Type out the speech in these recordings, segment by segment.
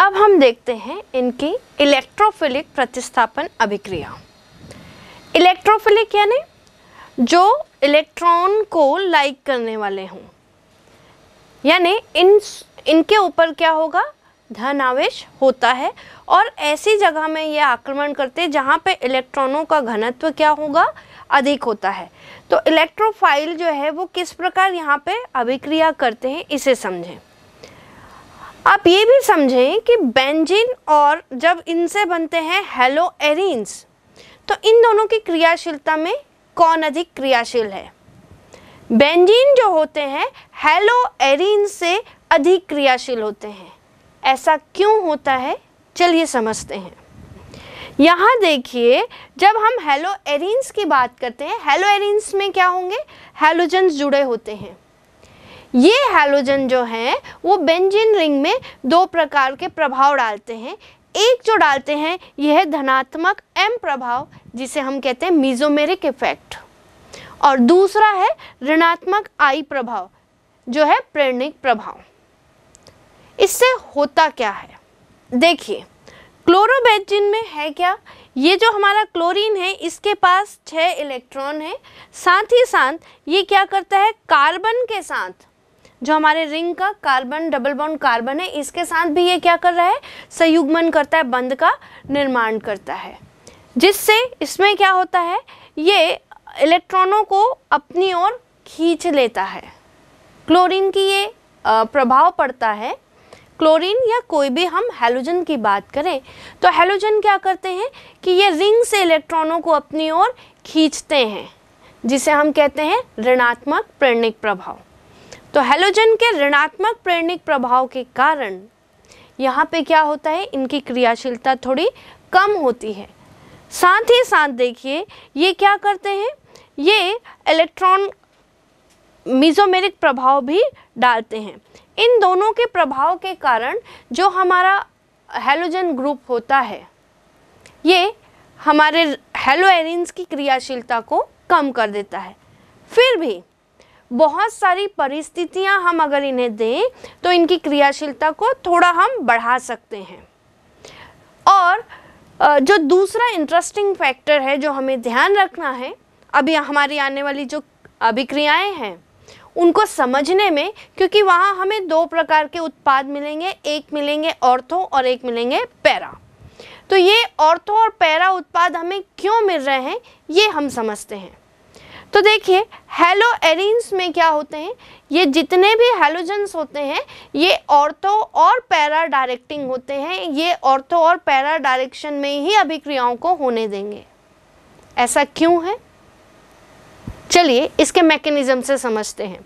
अब हम देखते हैं इनकी इलेक्ट्रोफिलिक प्रतिस्थापन अभिक्रिया इलेक्ट्रोफिलिक यानी जो इलेक्ट्रॉन को लाइक करने वाले हों यानी इन इनके ऊपर क्या होगा धन आवेश होता है और ऐसी जगह में ये आक्रमण करते हैं जहाँ पे इलेक्ट्रॉनों का घनत्व क्या होगा अधिक होता है तो इलेक्ट्रोफाइल जो है वो किस प्रकार यहाँ पे अभिक्रिया करते हैं इसे समझें आप ये भी समझें कि बेंजीन और जब इनसे बनते हैं हेलो एरिन्स तो इन दोनों की क्रियाशीलता में कौन अधिक क्रियाशील है बेंजीन जो होते हैं हेलो एरिन से अधिक क्रियाशील होते हैं ऐसा क्यों होता है चलिए समझते हैं यहाँ देखिए जब हम हेलो एरिन्स की बात करते हैं हेलो एरिन्स में क्या होंगे हेलोजन्स जुड़े होते हैं ये हेलोजन जो हैं वो बेंजिन रिंग में दो प्रकार के प्रभाव डालते हैं एक जो डालते हैं यह है धनात्मक एम प्रभाव जिसे हम कहते हैं मीजोमेरिक इफेक्ट और दूसरा है ऋणात्मक आई प्रभाव जो है प्रेरणिक प्रभाव इससे होता क्या है देखिए क्लोरोबेंजिन में है क्या ये जो हमारा क्लोरीन है इसके पास छः इलेक्ट्रॉन है साथ ही साथ ये क्या करता है कार्बन के साथ जो हमारे रिंग का कार्बन डबल बॉन्ड कार्बन है इसके साथ भी ये क्या कर रहा है संयुग्मन करता है बंध का निर्माण करता है जिससे इसमें क्या होता है ये इलेक्ट्रॉनों को अपनी ओर खींच लेता है क्लोरीन की ये प्रभाव पड़ता है क्लोरीन या कोई भी हम हेलोजन की बात करें तो हेलोजन क्या करते हैं कि ये रिंग से इलेक्ट्रॉनों को अपनी ओर खींचते हैं जिसे हम कहते हैं ऋणात्मक प्रेरणिक प्रभाव तो हेलोजन के ऋणात्मक प्रेरणिक प्रभाव के कारण यहाँ पे क्या होता है इनकी क्रियाशीलता थोड़ी कम होती है साथ ही साथ देखिए ये क्या करते हैं ये इलेक्ट्रॉन मिजोमेरिक प्रभाव भी डालते हैं इन दोनों के प्रभाव के कारण जो हमारा हेलोजन ग्रुप होता है ये हमारे हेलो एरिन्स की क्रियाशीलता को कम कर देता है फिर भी बहुत सारी परिस्थितियां हम अगर इन्हें दें तो इनकी क्रियाशीलता को थोड़ा हम बढ़ा सकते हैं और जो दूसरा इंटरेस्टिंग फैक्टर है जो हमें ध्यान रखना है अभी हमारी आने वाली जो अभिक्रियाएं हैं उनको समझने में क्योंकि वहाँ हमें दो प्रकार के उत्पाद मिलेंगे एक मिलेंगे औरतों और एक मिलेंगे पैरा तो ये औरतों और पैरा उत्पाद हमें क्यों मिल रहे हैं ये हम समझते हैं तो देखिए हेलो एरिन्स में क्या होते हैं ये जितने भी हेलोजन्स होते हैं ये ऑर्थो और पैरा डायरेक्टिंग होते हैं ये ऑर्थो और पैरा डायरेक्शन में ही अभिक्रियाओं को होने देंगे ऐसा क्यों है चलिए इसके मैकेनिज्म से समझते हैं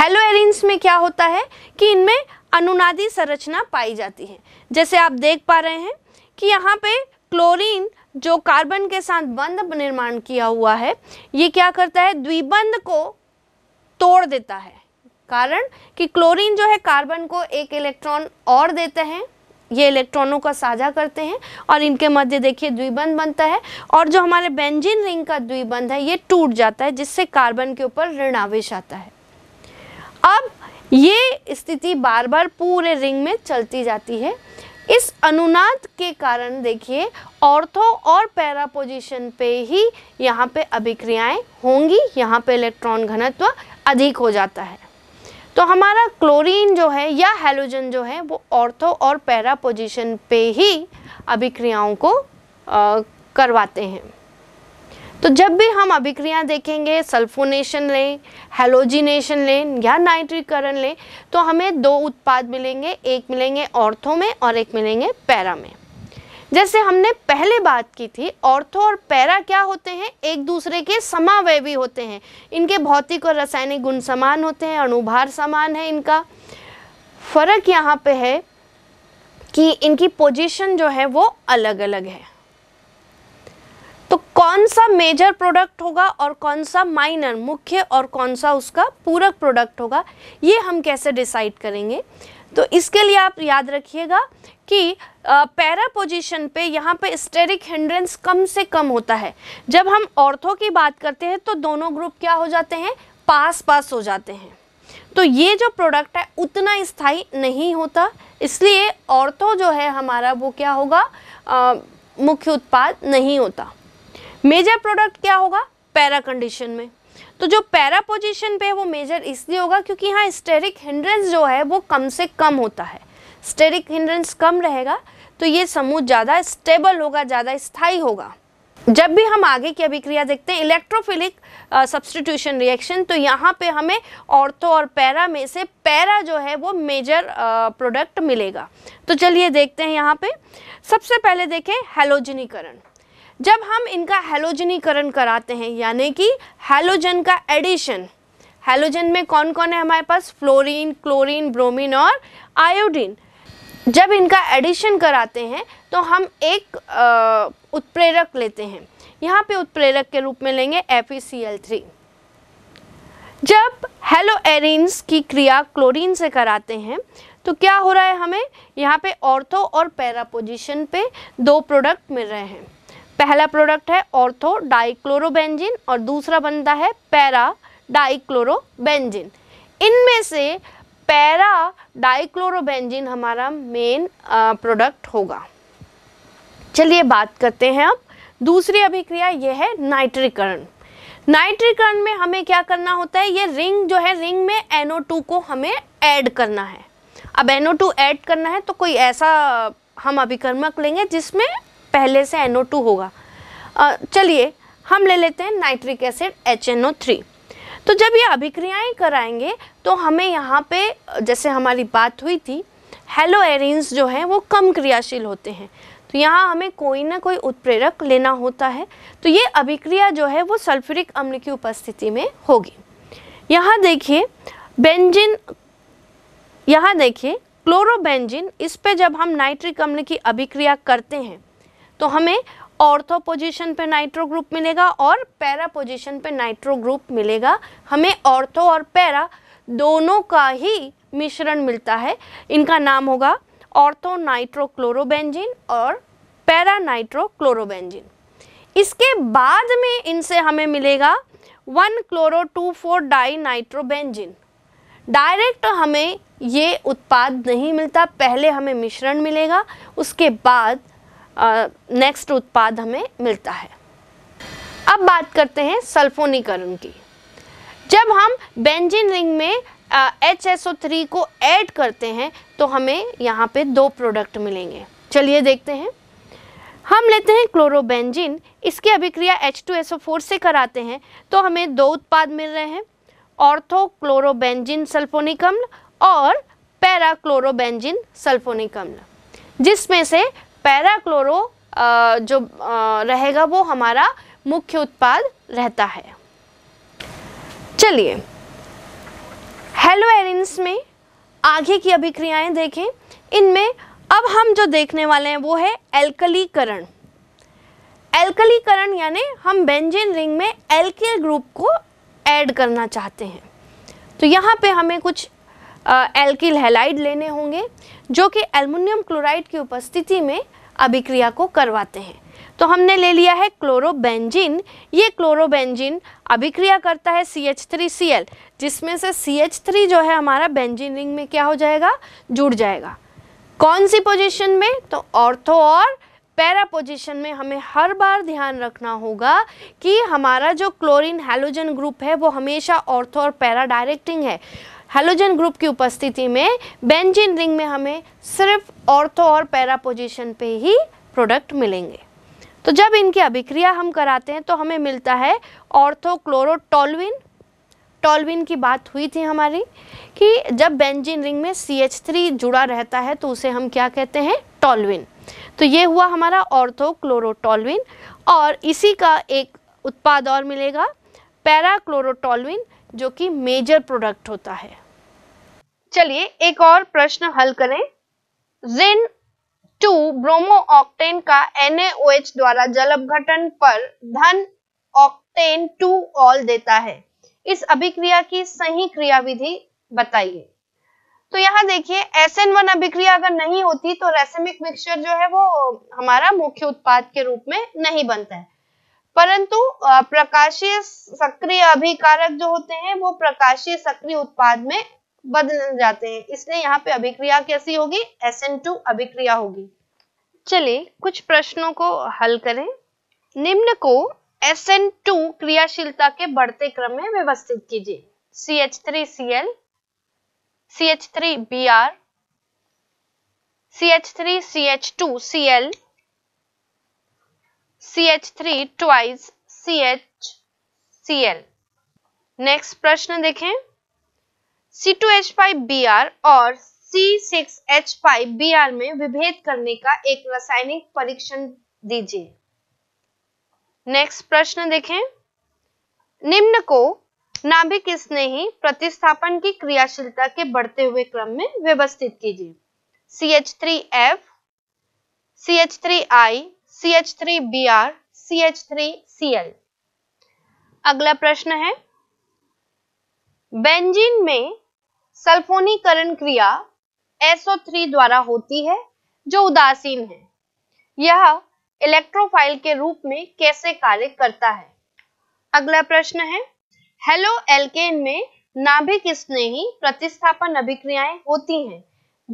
हेलो एरिन्स में क्या होता है कि इनमें अनुनादी संरचना पाई जाती है जैसे आप देख पा रहे हैं कि यहाँ पे क्लोरीन जो कार्बन के साथ बंध निर्माण किया हुआ है ये क्या करता है द्विबंध को तोड़ देता है कारण कि क्लोरीन जो है कार्बन को एक इलेक्ट्रॉन और देते हैं ये इलेक्ट्रॉनों का साझा करते हैं और इनके मध्य देखिए द्विबंध बनता है और जो हमारे बेंजीन रिंग का द्विबंध है ये टूट जाता है जिससे कार्बन के ऊपर ऋण आवेश आता है अब ये स्थिति बार बार पूरे रिंग में चलती जाती है इस अनुनाद के कारण देखिए ऑर्थो और पैरा पोजिशन पे ही यहाँ पे अभिक्रियाएं होंगी यहाँ पे इलेक्ट्रॉन घनत्व अधिक हो जाता है तो हमारा क्लोरीन जो है या हेलोजन जो है वो ऑर्थो और पैरा पोजिशन पे ही अभिक्रियाओं को आ, करवाते हैं तो जब भी हम अभिक्रिया देखेंगे सल्फोनेशन लें हेलोजिनेशन लें या नाइट्रीकरण लें तो हमें दो उत्पाद मिलेंगे एक मिलेंगे ऑर्थो में और एक मिलेंगे पैरा में जैसे हमने पहले बात की थी ऑर्थो और पैरा क्या होते हैं एक दूसरे के समावयवी होते हैं इनके भौतिक और रासायनिक गुण समान होते हैं अणुभार समान है इनका फ़र्क यहाँ पे है कि इनकी पोजीशन जो है वो अलग अलग है तो कौन सा मेजर प्रोडक्ट होगा और कौन सा माइनर मुख्य और कौन सा उसका पूरक प्रोडक्ट होगा ये हम कैसे डिसाइड करेंगे तो इसके लिए आप याद रखिएगा कि पैरा पोजीशन पे यहाँ पे स्टेरिक हिंड्रेंस कम से कम होता है जब हम ऑर्थो की बात करते हैं तो दोनों ग्रुप क्या हो जाते हैं पास पास हो जाते हैं तो ये जो प्रोडक्ट है उतना स्थाई नहीं होता इसलिए ऑर्थो जो है हमारा वो क्या होगा मुख्य उत्पाद नहीं होता मेजर प्रोडक्ट क्या होगा पैरा कंडीशन में तो जो पैरा पोजीशन पे वो मेजर इसलिए होगा क्योंकि यहाँ स्टेरिक हिंड्रेंस जो है वो कम से कम होता है स्टेरिक हिंड्रेंस कम रहेगा तो ये समूह ज़्यादा स्टेबल होगा ज़्यादा स्थायी होगा जब भी हम आगे की अभिक्रिया देखते हैं इलेक्ट्रोफिलिक सब्सटीट्यूशन रिएक्शन तो यहाँ पे हमें ऑर्थो और पैरा में से पैरा जो है वो मेजर प्रोडक्ट मिलेगा तो चलिए देखते हैं यहाँ पे सबसे पहले देखें हेलोजनीकरण जब हम इनका हेलोजनीकरण कराते हैं यानी कि हेलोजन का एडिशन हेलोजन में कौन कौन है हमारे पास फ्लोरीन क्लोरीन ब्रोमीन और आयोडीन जब इनका एडिशन कराते हैं तो हम एक आ, उत्प्रेरक लेते हैं यहाँ पे उत्प्रेरक के रूप में लेंगे थ्री e जब हेलो एरिन्स की क्रिया क्लोरीन से कराते हैं तो क्या हो रहा है हमें यहाँ पे ऑर्थो और पैरा पोजिशन पे दो प्रोडक्ट मिल रहे हैं पहला प्रोडक्ट है ऑर्थो डाइक्लोरोबेंजिन और दूसरा बनता है पैरा डाइक्लोरोबेंजिन इनमें से पैरा डाइक्लोरोबेंजिन हमारा मेन प्रोडक्ट होगा चलिए बात करते हैं अब दूसरी अभिक्रिया यह है नाइट्रीकरण नाइट्रीकरण में हमें क्या करना होता है ये रिंग जो है रिंग में NO2 को हमें ऐड करना है अब NO2 ऐड करना है तो कोई ऐसा हम अभिकर्मक लेंगे जिसमें पहले से टू होगा चलिए हम ले लेते हैं नाइट्रिक एसिड थ्री तो जब ये अभिक्रियाएं कराएंगे तो हमें यहाँ पे जैसे हमारी बात हुई थी हेलो एरिन्स जो हैं वो कम क्रियाशील होते हैं तो यहाँ हमें कोई ना कोई उत्प्रेरक लेना होता है तो ये अभिक्रिया जो है वो सल्फ्यूरिक अम्ल की उपस्थिति में होगी यहाँ देखिए बेंजिन यहाँ देखिए क्लोरोबेंजिन इस पे जब हम नाइट्रिक अम्ल की अभिक्रिया करते हैं तो हमें ऑर्थो पोजीशन पे नाइट्रो ग्रुप मिलेगा और पैरा पोजीशन पे नाइट्रो ग्रुप मिलेगा हमें ऑर्थो और पैरा दोनों का ही मिश्रण मिलता है इनका नाम होगा ऑर्थो नाइट्रो क्लोरोबेंजिन और पैरा नाइट्रो क्लोरोबेंजिन इसके बाद में इनसे हमें मिलेगा one chloro two four di nitrobenzene direct हमें ये उत्पाद नहीं मिलता पहले हमें मिश्रण मिलेगा उसके बाद नेक्स्ट उत्पाद हमें मिलता है अब बात करते हैं सल्फोनीकरण की जब हम बेंजीन रिंग में एच एस ओ थ्री को ऐड करते हैं तो हमें यहाँ पे दो प्रोडक्ट मिलेंगे चलिए देखते हैं हम लेते हैं क्लोरोबेंजीन इसकी अभिक्रिया H two S O four से कराते हैं तो हमें दो उत्पाद मिल रहे हैं ऑर्थो क्लोरोबेंजीन सल्फोनिकम्ल और पैरा क्लोरोबेंजीन सल्फोनिकम्ल जिसमें से पैराक्लोरो जो रहेगा वो हमारा मुख्य उत्पाद रहता है चलिए हेलो एरिन्स में आगे की अभिक्रियाएं देखें इनमें अब हम जो देखने वाले हैं वो है एल्कलीकरण एल्कलीकरण यानी हम बेंजीन रिंग में एल्किल ग्रुप को ऐड करना चाहते हैं तो यहाँ पे हमें कुछ एल्किल हेलाइड लेने होंगे जो कि एल्युमिनियम क्लोराइड की उपस्थिति में अभिक्रिया को करवाते हैं तो हमने ले लिया है क्लोरोबेंजिन ये क्लोरोबेंजिन अभिक्रिया करता है C H three C L जिसमें से सी एच थ्री जो है हमारा बेंजिन रिंग में क्या हो जाएगा जुड़ जाएगा कौन सी पोजीशन में तो ऑर्थो और पैरा पोजीशन में हमें हर बार ध्यान रखना होगा कि हमारा जो क्लोरीन हेलोजन ग्रुप है वो हमेशा ऑर्थो और पैरा डायरेक्टिंग है हेलोजन ग्रुप की उपस्थिति में बेंजीन रिंग में हमें सिर्फ ऑर्थो और पैरा पोजिशन पे ही प्रोडक्ट मिलेंगे तो जब इनकी अभिक्रिया हम कराते हैं तो हमें मिलता है ऑर्थो ऑर्थोक्लोरोटोलविन टोलविन की बात हुई थी हमारी कि जब बेंजीन रिंग में थ्री जुड़ा रहता है तो उसे हम क्या कहते हैं टोलविन तो ये हुआ हमारा ऑर्थोक्लोरोटॉलविन और इसी का एक उत्पाद और मिलेगा पैराक्लोरोटॉलविन जो कि मेजर प्रोडक्ट होता है चलिए एक और प्रश्न हल करें जिन टू ब्रोमो ऑक्टेन का NaOH द्वारा जल अपघटन पर धन ऑक्टेन टू ऑल देता है इस अभिक्रिया की सही क्रियाविधि बताइए तो यहाँ देखिए SN1 अभिक्रिया अगर नहीं होती तो रेसमिक मिक्सचर जो है वो हमारा मुख्य उत्पाद के रूप में नहीं बनता है परंतु प्रकाशीय सक्रिय अभिकारक जो होते हैं वो प्रकाशीय सक्रिय उत्पाद में बदल जाते हैं इसलिए यहाँ पे अभिक्रिया कैसी होगी टू अभिक्रिया होगी चलिए कुछ प्रश्नों को हल करें निम्न को SN2 क्रियाशीलता के बढ़ते क्रम में व्यवस्थित कीजिए CH3Cl CH3Br CH3CH2Cl CH3 twice CH Cl next प्रश्न देखें C2H5Br और C6H5Br में विभेद करने का एक रासायनिक परीक्षण दीजिए नेक्स्ट प्रश्न देखें निम्न को नाभिक स्नेही प्रतिस्थापन की क्रियाशीलता के बढ़ते हुए क्रम में व्यवस्थित कीजिए CH3F, CH3I, CH3Br, CH3Cl। अगला प्रश्न है बेंजीन में सल्फोनीकरण क्रिया SO3 द्वारा होती है जो उदासीन है यह इलेक्ट्रोफाइल के रूप में कैसे कार्य करता है अगला प्रश्न है हेलो एल्केन में नाभिक स्नेही प्रतिस्थापन अभिक्रियाएं होती हैं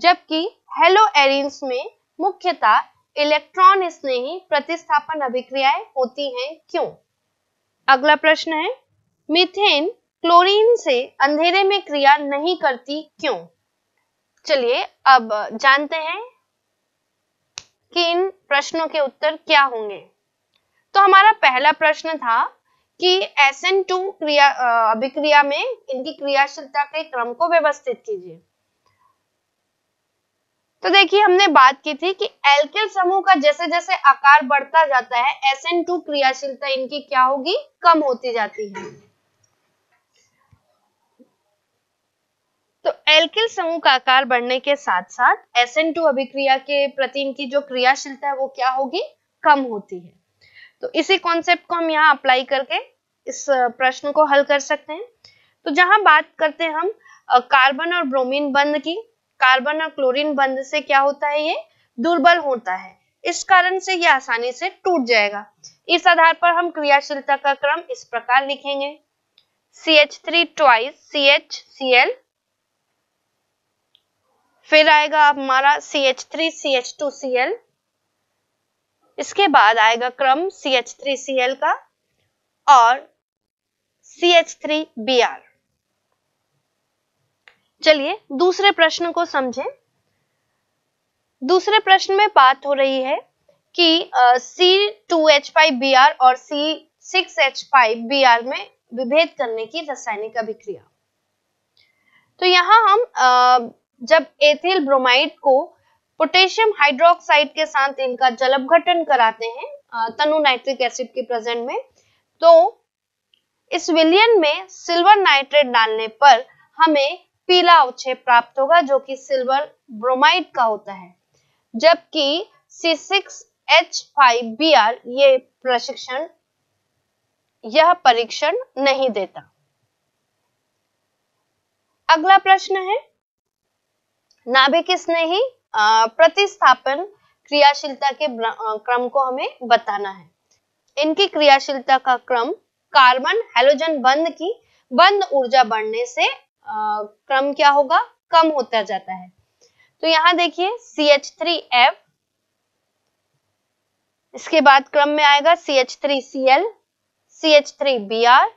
जबकि हेलो एरिन्स में मुख्यतः इलेक्ट्रॉन स्नेही प्रतिस्थापन अभिक्रियाएं होती हैं क्यों अगला प्रश्न है मीथेन क्लोरीन से अंधेरे में क्रिया नहीं करती क्यों चलिए अब जानते हैं कि इन प्रश्नों के उत्तर क्या होंगे तो हमारा पहला प्रश्न था कि SN2 क्रिया अभिक्रिया में इनकी क्रियाशीलता के क्रम को व्यवस्थित कीजिए तो देखिए हमने बात की थी कि एल्किल समूह का जैसे जैसे आकार बढ़ता जाता है SN2 क्रियाशीलता इनकी क्या होगी कम होती जाती है एल्किल समूह का आकार बढ़ने के साथ साथ एस अभिक्रिया के प्रति इनकी जो क्रियाशीलता है वो क्या होगी कम होती है तो इसी कॉन्सेप्ट को हम यहाँ अप्लाई करके इस प्रश्न को हल कर सकते हैं तो जहां बात करते हैं हम कार्बन और ब्रोमीन बंध की कार्बन और क्लोरीन बंध से क्या होता है ये दुर्बल होता है इस कारण से ये आसानी से टूट जाएगा इस आधार पर हम क्रियाशीलता का क्रम इस प्रकार लिखेंगे C H three twice C H C L फिर आएगा हमारा C H three C H two C L इसके बाद आएगा क्रम C H three C L का और C H three B R चलिए दूसरे प्रश्न को समझें दूसरे प्रश्न में बात हो रही है कि C two H five B R और C six H five B R में विभेद करने की रासायनिक अभिक्रिया तो यहां हम जब एथिल ब्रोमाइड को पोटेशियम हाइड्रोक्साइड के साथ इनका जल कराते हैं तनु नाइट्रिक एसिड के प्रेजेंट में तो इस विलियन में सिल्वर नाइट्रेट डालने पर हमें पीला उच्छेद प्राप्त होगा जो कि सिल्वर ब्रोमाइड का होता है जबकि C6H5Br ये प्रशिक्षण यह परीक्षण नहीं देता अगला प्रश्न है नाभिक ही प्रतिस्थापन क्रियाशीलता के क्रम को हमें बताना है इनकी क्रियाशीलता का क्रम कार्बन हेलोजन बंद की बंद ऊर्जा बढ़ने से क्रम क्या होगा कम होता जाता है तो यहां देखिए CH3F इसके बाद क्रम में आएगा CH3Cl, CH3Br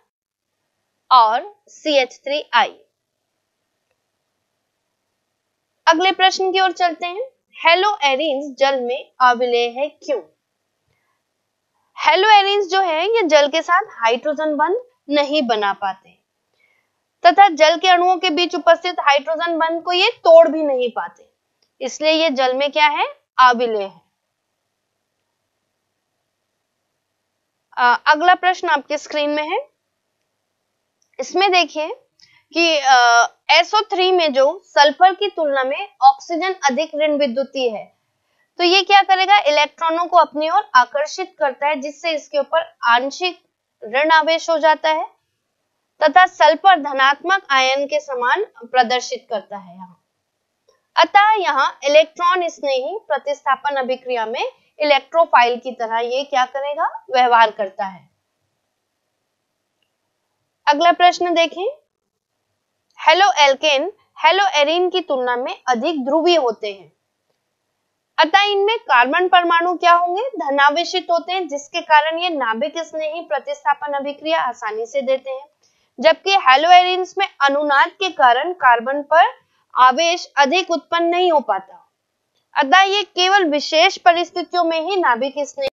और CH3I अगले प्रश्न की ओर चलते हैं हेलो एरिन्स जल में अविलय है क्यों हेलो एरिन्स जो है ये जल के साथ हाइड्रोजन बंध नहीं बना पाते तथा जल के अणुओं के बीच उपस्थित हाइड्रोजन बंध को ये तोड़ भी नहीं पाते इसलिए ये जल में क्या है आविलय है अगला प्रश्न आपके स्क्रीन में है इसमें देखिए कि SO3 में जो सल्फर की तुलना में ऑक्सीजन अधिक ऋण विद्युतीय है तो ये क्या करेगा इलेक्ट्रॉनों को अपनी ओर आकर्षित करता है जिससे इसके ऊपर आंशिक ऋण आवेश हो जाता है तथा सल्फर धनात्मक आयन के समान प्रदर्शित करता है यहाँ अतः यहाँ इलेक्ट्रॉन ही प्रतिस्थापन अभिक्रिया में इलेक्ट्रोफाइल की तरह ये क्या करेगा व्यवहार करता है अगला प्रश्न देखें हेलो एल्केन हेलो एरिन की तुलना में अधिक ध्रुवीय होते हैं अतः इनमें कार्बन परमाणु क्या होंगे धनावेशित होते हैं जिसके कारण ये नाभिक स्नेही प्रतिस्थापन अभिक्रिया आसानी से देते हैं जबकि हेलो एरिन में अनुनाद के कारण कार्बन पर आवेश अधिक उत्पन्न नहीं हो पाता अतः ये केवल विशेष परिस्थितियों में ही नाभिक स्नेह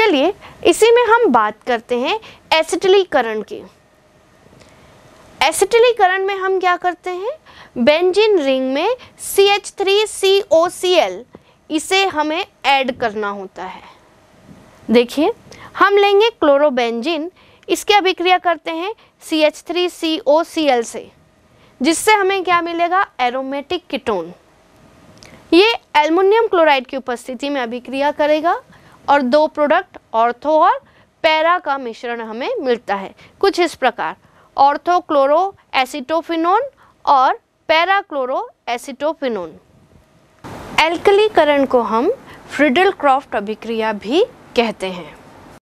चलिए इसी में हम बात करते हैं एसिटिलीकरण की एसिटिलीकरण में हम क्या करते हैं बेंजिन रिंग में C H three C O C L इसे हमें ऐड करना होता है देखिए हम लेंगे क्लोरोबेंजिन इसकी अभिक्रिया करते हैं C H three C O C L से जिससे हमें क्या मिलेगा एरोमेटिक कीटोन ये एल्युमिनियम क्लोराइड की उपस्थिति में अभिक्रिया करेगा और दो प्रोडक्ट ऑर्थो और पैरा का मिश्रण हमें मिलता है कुछ इस प्रकार ऑर्थोक्लोरो एसिटोफिनोन और पैराक्लोरो एसिटोफिनोन एल्कलीकरण को हम फ्रिडल क्रॉफ्ट अभिक्रिया भी कहते हैं